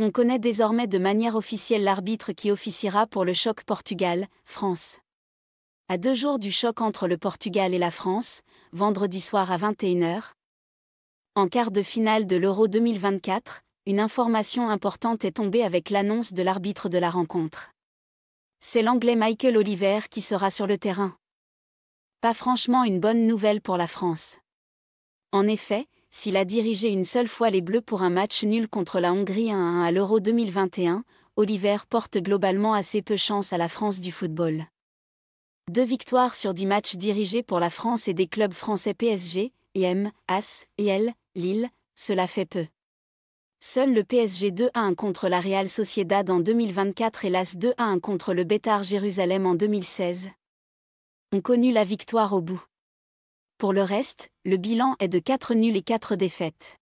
On connaît désormais de manière officielle l'arbitre qui officiera pour le choc Portugal-France. À deux jours du choc entre le Portugal et la France, vendredi soir à 21h, en quart de finale de l'Euro 2024, une information importante est tombée avec l'annonce de l'arbitre de la rencontre. C'est l'anglais Michael Oliver qui sera sur le terrain. Pas franchement une bonne nouvelle pour la France. En effet, s'il a dirigé une seule fois les Bleus pour un match nul contre la Hongrie 1-1 à l'Euro 2021, Oliver porte globalement assez peu chance à la France du football. Deux victoires sur dix matchs dirigés pour la France et des clubs français PSG, IM, AS, EL, Lille, cela fait peu. Seul le PSG 2-1 contre la Real Sociedad en 2024 et l'AS 2-1 contre le Bétard Jérusalem en 2016 ont connu la victoire au bout. Pour le reste, le bilan est de 4 nuls et 4 défaites.